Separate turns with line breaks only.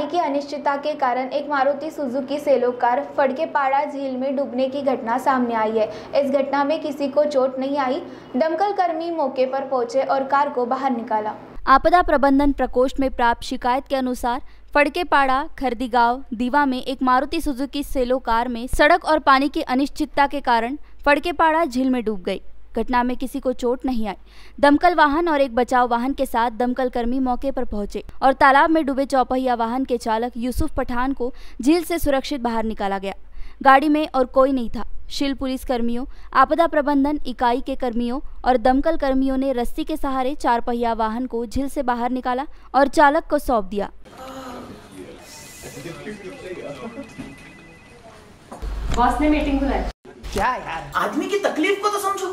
पानी की अनिश्चितता के कारण एक मारुति सुजुकी सेलो कार फड़केपाड़ा झील में डूबने की घटना सामने आई है इस घटना में किसी को चोट नहीं आई दमकल कर्मी मौके पर पहुंचे और कार को बाहर निकाला
आपदा प्रबंधन प्रकोष्ठ में प्राप्त शिकायत के अनुसार फड़केपाड़ा खरदी गांव दीवा में एक मारुति सुजुकी सेलो कार में सड़क और पानी की अनिश्चितता के कारण फड़केपाड़ा झील में डूब गई घटना में किसी को चोट नहीं आई दमकल वाहन और एक बचाव वाहन के साथ दमकल कर्मी मौके पर पहुंचे और तालाब में डूबे चौपहिया वाहन के चालक यूसुफ पठान को झील से सुरक्षित बाहर निकाला गया गाड़ी में और कोई नहीं था शिल पुलिस कर्मियों आपदा प्रबंधन इकाई के कर्मियों और दमकल कर्मियों ने रस्सी के सहारे चार पहिया वाहन को झील से बाहर निकाला और चालक को सौंप दिया बॉस ने मीटिंग बुलाई
क्या यार आदमी की तकलीफ को तो समझो